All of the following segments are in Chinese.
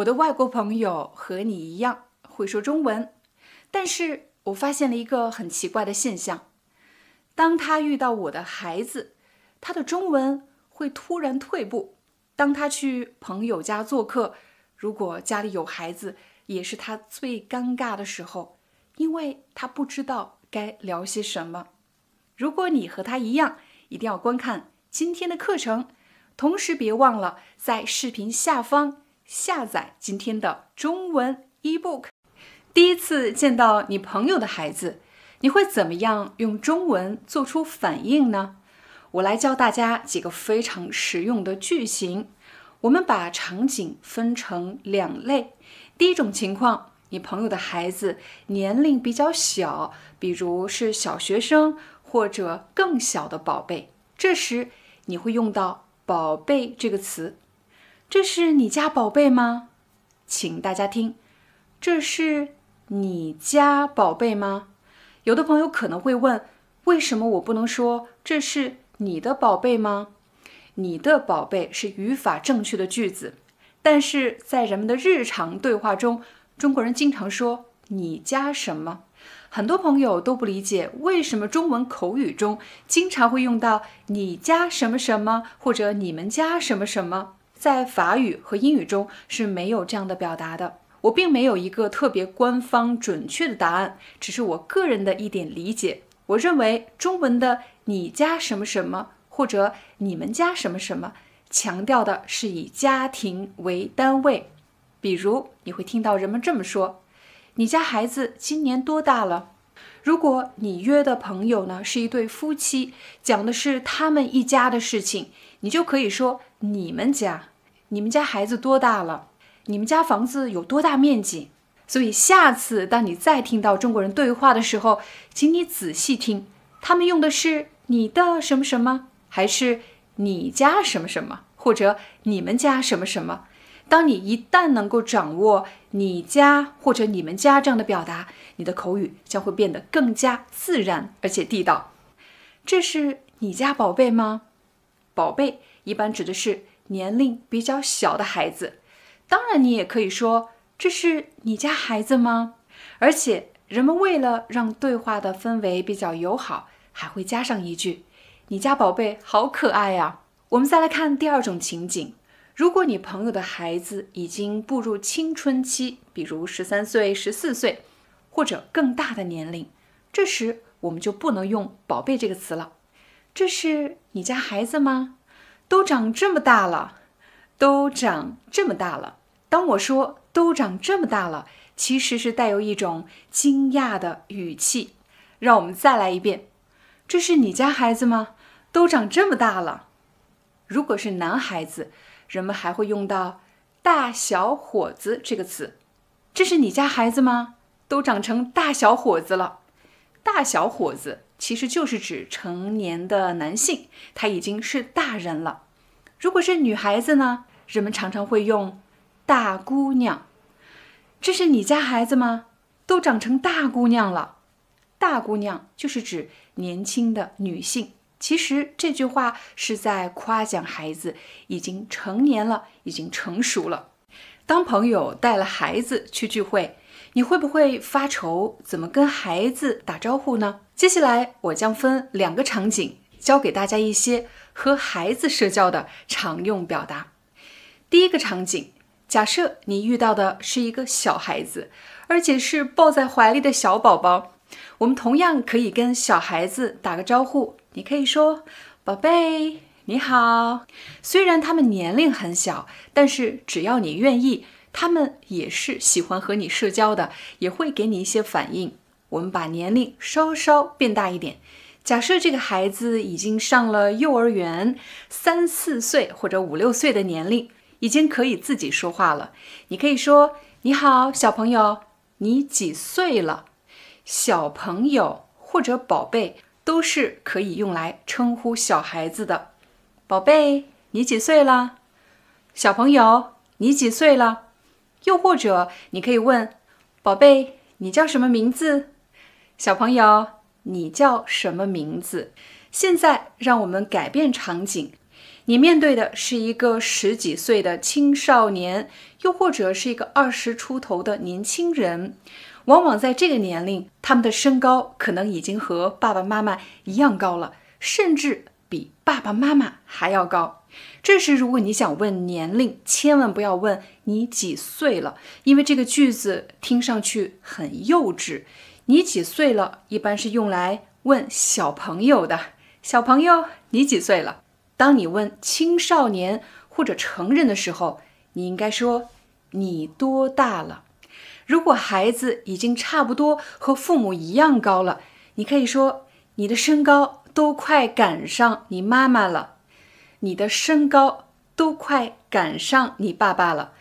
我的外国朋友和你一样会说中文，但是我发现了一个很奇怪的现象：当他遇到我的孩子，他的中文会突然退步；当他去朋友家做客，如果家里有孩子，也是他最尴尬的时候，因为他不知道该聊些什么。如果你和他一样，一定要观看今天的课程，同时别忘了在视频下方。下载今天的中文 eBook。第一次见到你朋友的孩子，你会怎么样用中文做出反应呢？我来教大家几个非常实用的句型。我们把场景分成两类。第一种情况，你朋友的孩子年龄比较小，比如是小学生或者更小的宝贝，这时你会用到“宝贝”这个词。这是你家宝贝吗？请大家听，这是你家宝贝吗？有的朋友可能会问，为什么我不能说这是你的宝贝吗？你的宝贝是语法正确的句子，但是在人们的日常对话中，中国人经常说你家什么？很多朋友都不理解为什么中文口语中经常会用到你家什么什么，或者你们家什么什么。在法语和英语中是没有这样的表达的。我并没有一个特别官方准确的答案，只是我个人的一点理解。我认为中文的“你家什么什么”或者“你们家什么什么”强调的是以家庭为单位。比如你会听到人们这么说：“你家孩子今年多大了？”如果你约的朋友呢是一对夫妻，讲的是他们一家的事情，你就可以说“你们家”。你们家孩子多大了？你们家房子有多大面积？所以下次当你再听到中国人对话的时候，请你仔细听，他们用的是你的什么什么，还是你家什么什么，或者你们家什么什么？当你一旦能够掌握“你家”或者“你们家”这样的表达，你的口语将会变得更加自然而且地道。这是你家宝贝吗？宝贝一般指的是。年龄比较小的孩子，当然你也可以说：“这是你家孩子吗？”而且，人们为了让对话的氛围比较友好，还会加上一句：“你家宝贝好可爱呀。”我们再来看第二种情景：如果你朋友的孩子已经步入青春期，比如十三岁、十四岁，或者更大的年龄，这时我们就不能用“宝贝”这个词了。这是你家孩子吗？都长这么大了，都长这么大了。当我说“都长这么大了”，其实是带有一种惊讶的语气。让我们再来一遍：这是你家孩子吗？都长这么大了。如果是男孩子，人们还会用到“大小伙子”这个词。这是你家孩子吗？都长成大小伙子了。大小伙子其实就是指成年的男性，他已经是大人了。如果是女孩子呢？人们常常会用“大姑娘”，这是你家孩子吗？都长成大姑娘了。大姑娘就是指年轻的女性。其实这句话是在夸奖孩子已经成年了，已经成熟了。当朋友带了孩子去聚会，你会不会发愁怎么跟孩子打招呼呢？接下来我将分两个场景教给大家一些。和孩子社交的常用表达。第一个场景，假设你遇到的是一个小孩子，而且是抱在怀里的小宝宝，我们同样可以跟小孩子打个招呼。你可以说：“宝贝，你好。”虽然他们年龄很小，但是只要你愿意，他们也是喜欢和你社交的，也会给你一些反应。我们把年龄稍稍变大一点。假设这个孩子已经上了幼儿园，三四岁或者五六岁的年龄，已经可以自己说话了。你可以说：“你好，小朋友，你几岁了？”小朋友或者宝贝都是可以用来称呼小孩子的。宝贝，你几岁了？小朋友，你几岁了？又或者你可以问：“宝贝，你叫什么名字？”小朋友。你叫什么名字？现在让我们改变场景，你面对的是一个十几岁的青少年，又或者是一个二十出头的年轻人。往往在这个年龄，他们的身高可能已经和爸爸妈妈一样高了，甚至比爸爸妈妈还要高。这时，如果你想问年龄，千万不要问你几岁了，因为这个句子听上去很幼稚。你几岁了？一般是用来问小朋友的。小朋友，你几岁了？当你问青少年或者成人的时候，你应该说：“你多大了？”如果孩子已经差不多和父母一样高了，你可以说：“你的身高都快赶上你妈妈了，你的身高都快赶上你爸爸了。”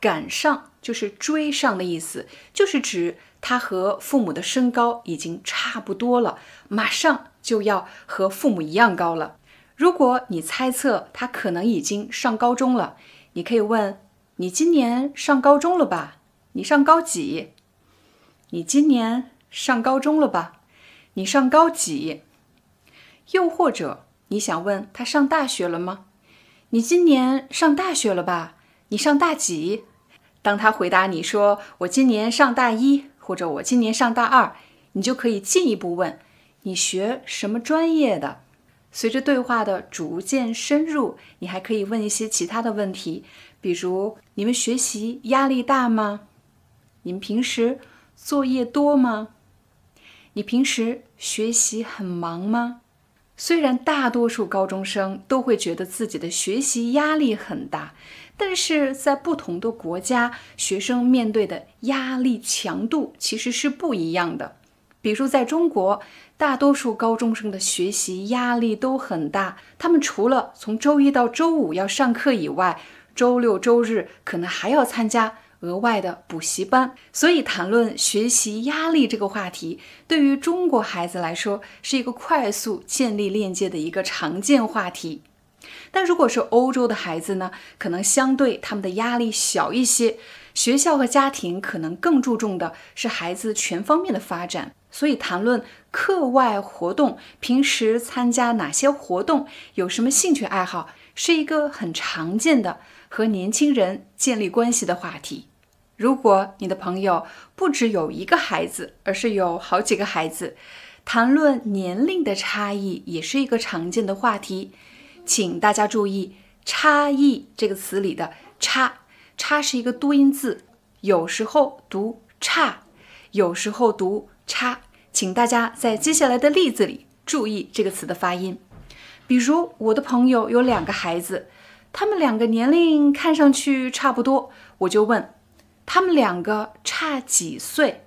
赶上就是追上的意思，就是指。他和父母的身高已经差不多了，马上就要和父母一样高了。如果你猜测他可能已经上高中了，你可以问：“你今年上高中了吧？你上高几？”你今年上高中了吧？你上高几？又或者你想问他上大学了吗？你今年上大学了吧？你上大几？当他回答你说：“我今年上大一。”或者我今年上大二，你就可以进一步问，你学什么专业的？随着对话的逐渐深入，你还可以问一些其他的问题，比如你们学习压力大吗？你们平时作业多吗？你平时学习很忙吗？虽然大多数高中生都会觉得自己的学习压力很大。但是在不同的国家，学生面对的压力强度其实是不一样的。比如在中国，大多数高中生的学习压力都很大，他们除了从周一到周五要上课以外，周六周日可能还要参加额外的补习班。所以，谈论学习压力这个话题，对于中国孩子来说，是一个快速建立链接的一个常见话题。但如果是欧洲的孩子呢？可能相对他们的压力小一些，学校和家庭可能更注重的是孩子全方面的发展。所以谈论课外活动、平时参加哪些活动、有什么兴趣爱好，是一个很常见的和年轻人建立关系的话题。如果你的朋友不只有一个孩子，而是有好几个孩子，谈论年龄的差异也是一个常见的话题。请大家注意“差异”这个词里的“差”，“差”是一个多音字，有时候读“差”，有时候读“差”。请大家在接下来的例子里注意这个词的发音。比如，我的朋友有两个孩子，他们两个年龄看上去差不多，我就问他们两个差几岁。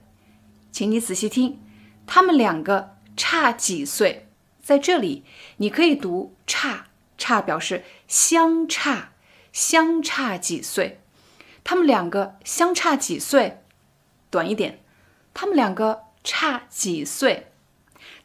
请你仔细听，他们两个差几岁？在这里，你可以读“差”。差表示相差，相差几岁？他们两个相差几岁？短一点，他们两个差几岁？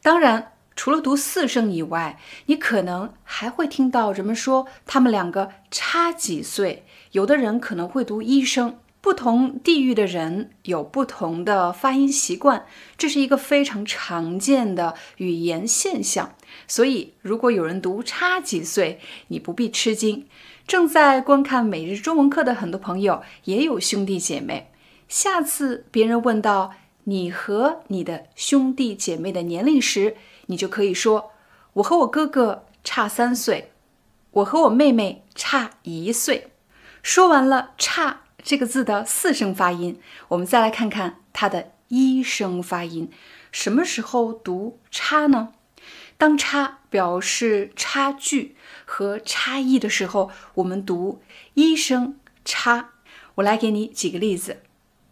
当然，除了读四声以外，你可能还会听到人们说他们两个差几岁。有的人可能会读一声。不同地域的人有不同的发音习惯，这是一个非常常见的语言现象。所以，如果有人读差几岁，你不必吃惊。正在观看每日中文课的很多朋友也有兄弟姐妹。下次别人问到你和你的兄弟姐妹的年龄时，你就可以说：“我和我哥哥差三岁，我和我妹妹差一岁。”说完了差。这个字的四声发音，我们再来看看它的一声发音。什么时候读差呢？当差表示差距和差异的时候，我们读一声差。我来给你举个例子，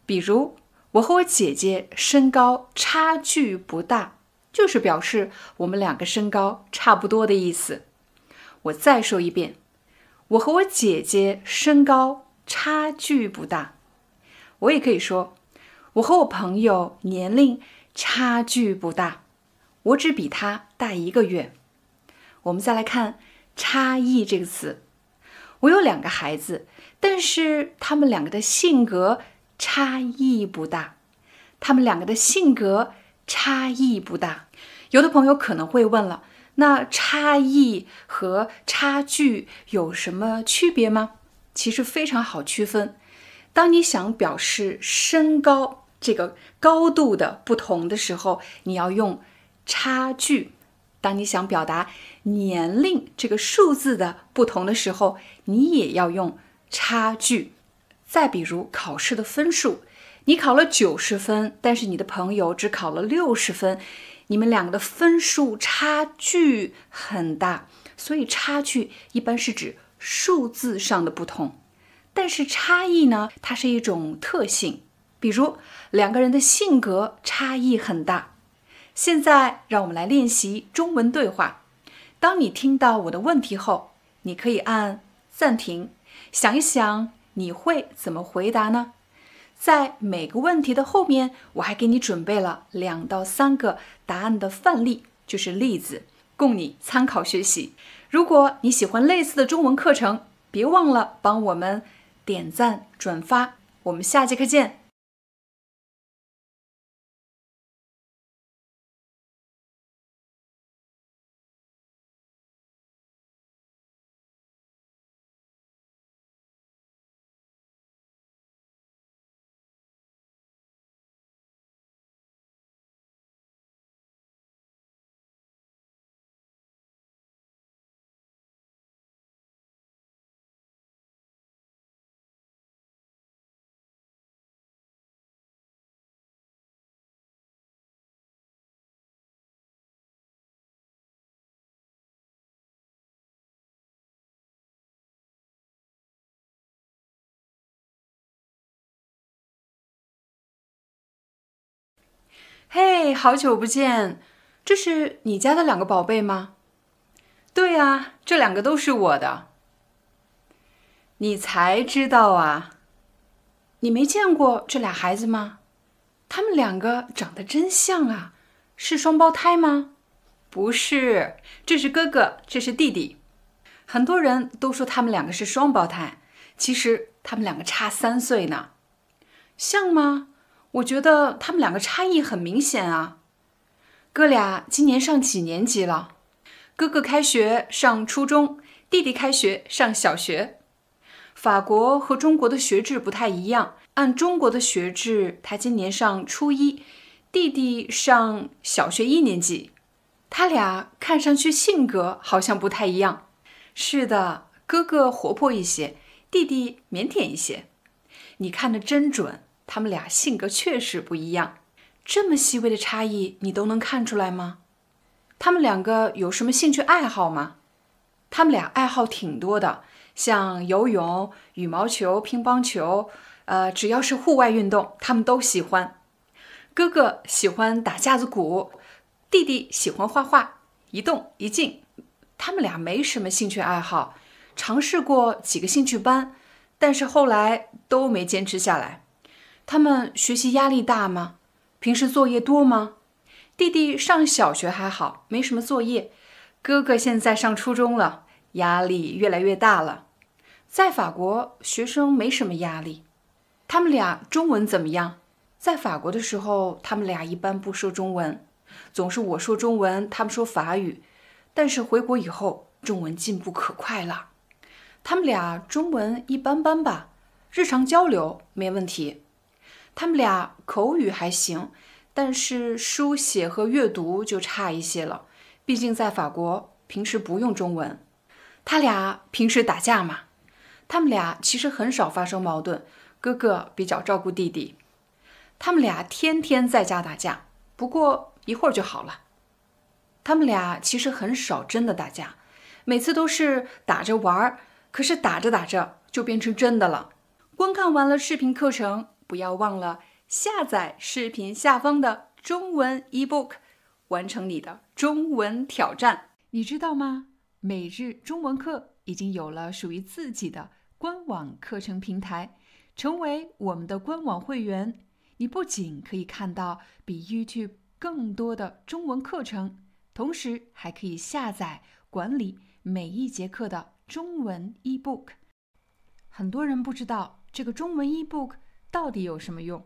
比如我和我姐姐身高差距不大，就是表示我们两个身高差不多的意思。我再说一遍，我和我姐姐身高。差距不大，我也可以说我和我朋友年龄差距不大，我只比他大一个月。我们再来看“差异”这个词。我有两个孩子，但是他们两个的性格差异不大。他们两个的性格差异不大。有的朋友可能会问了，那“差异”和“差距”有什么区别吗？其实非常好区分。当你想表示身高这个高度的不同的时候，你要用差距；当你想表达年龄这个数字的不同的时候，你也要用差距。再比如考试的分数，你考了九十分，但是你的朋友只考了六十分，你们两个的分数差距很大，所以差距一般是指。数字上的不同，但是差异呢？它是一种特性。比如两个人的性格差异很大。现在让我们来练习中文对话。当你听到我的问题后，你可以按暂停，想一想你会怎么回答呢？在每个问题的后面，我还给你准备了两到三个答案的范例，就是例子，供你参考学习。如果你喜欢类似的中文课程，别忘了帮我们点赞、转发。我们下节课见。哎，好久不见，这是你家的两个宝贝吗？对啊，这两个都是我的。你才知道啊？你没见过这俩孩子吗？他们两个长得真像啊，是双胞胎吗？不是，这是哥哥，这是弟弟。很多人都说他们两个是双胞胎，其实他们两个差三岁呢。像吗？我觉得他们两个差异很明显啊。哥俩今年上几年级了？哥哥开学上初中，弟弟开学上小学。法国和中国的学制不太一样，按中国的学制，他今年上初一，弟弟上小学一年级。他俩看上去性格好像不太一样。是的，哥哥活泼一些，弟弟腼腆一些。你看的真准。他们俩性格确实不一样，这么细微的差异你都能看出来吗？他们两个有什么兴趣爱好吗？他们俩爱好挺多的，像游泳、羽毛球、乒乓球，呃，只要是户外运动，他们都喜欢。哥哥喜欢打架子鼓，弟弟喜欢画画。一动一静，他们俩没什么兴趣爱好，尝试过几个兴趣班，但是后来都没坚持下来。他们学习压力大吗？平时作业多吗？弟弟上小学还好，没什么作业。哥哥现在上初中了，压力越来越大了。在法国，学生没什么压力。他们俩中文怎么样？在法国的时候，他们俩一般不说中文，总是我说中文，他们说法语。但是回国以后，中文进步可快了。他们俩中文一般般吧，日常交流没问题。他们俩口语还行，但是书写和阅读就差一些了。毕竟在法国，平时不用中文。他俩平时打架嘛，他们俩其实很少发生矛盾，哥哥比较照顾弟弟。他们俩天天在家打架，不过一会儿就好了。他们俩其实很少真的打架，每次都是打着玩儿，可是打着打着就变成真的了。观看完了视频课程。不要忘了下载视频下方的中文 eBook，完成你的中文挑战。你知道吗？每日中文课已经有了属于自己的官网课程平台。成为我们的官网会员，你不仅可以看到比 y o u t u b e 更多的中文课程，同时还可以下载管理每一节课的中文 eBook。很多人不知道这个中文 eBook。到底有什么用？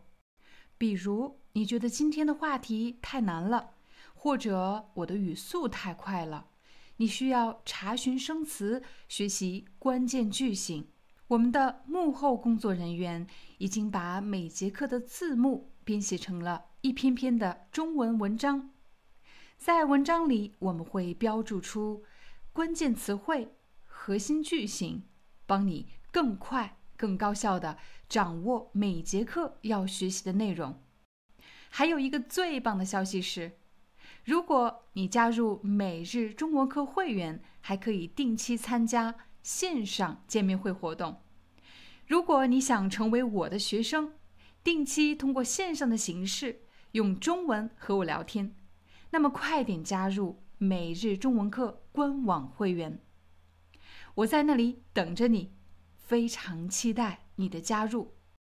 比如你觉得今天的话题太难了，或者我的语速太快了，你需要查询生词、学习关键句型。我们的幕后工作人员已经把每节课的字幕编写成了一篇篇的中文文章，在文章里我们会标注出关键词汇、核心句型，帮你更快。更高效的掌握每节课要学习的内容。还有一个最棒的消息是，如果你加入每日中文课会员，还可以定期参加线上见面会活动。如果你想成为我的学生，定期通过线上的形式用中文和我聊天，那么快点加入每日中文课官网会员，我在那里等着你。非常期待你的加入。